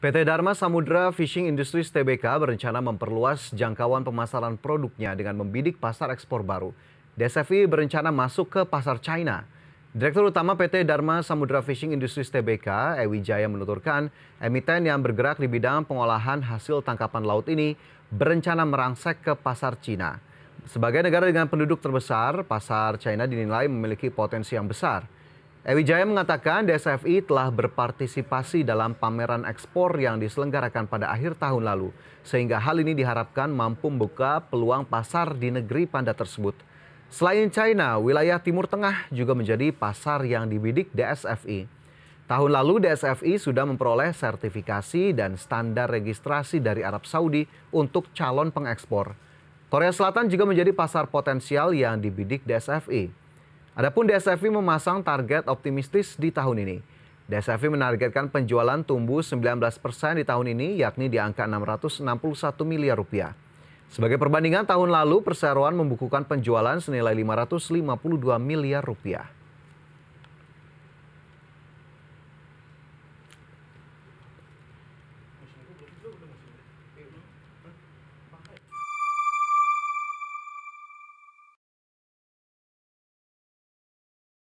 PT Dharma Samudra Fishing Industries TBK berencana memperluas jangkauan pemasaran produknya dengan membidik pasar ekspor baru. DSFI berencana masuk ke pasar China. Direktur Utama PT Dharma Samudra Fishing Industries TBK, Ewi Jaya menuturkan, emiten yang bergerak di bidang pengolahan hasil tangkapan laut ini berencana merangsek ke pasar China. Sebagai negara dengan penduduk terbesar, pasar China dinilai memiliki potensi yang besar. Ewi Jaya mengatakan DSFI telah berpartisipasi dalam pameran ekspor yang diselenggarakan pada akhir tahun lalu, sehingga hal ini diharapkan mampu membuka peluang pasar di negeri panda tersebut. Selain China, wilayah Timur Tengah juga menjadi pasar yang dibidik DSFI. Tahun lalu DSFI sudah memperoleh sertifikasi dan standar registrasi dari Arab Saudi untuk calon pengekspor. Korea Selatan juga menjadi pasar potensial yang dibidik DSFI. Adapun DSFV memasang target optimistis di tahun ini. DSFV menargetkan penjualan tumbuh 19 persen di tahun ini, yakni di angka 661 miliar rupiah. Sebagai perbandingan, tahun lalu perseroan membukukan penjualan senilai 552 miliar rupiah.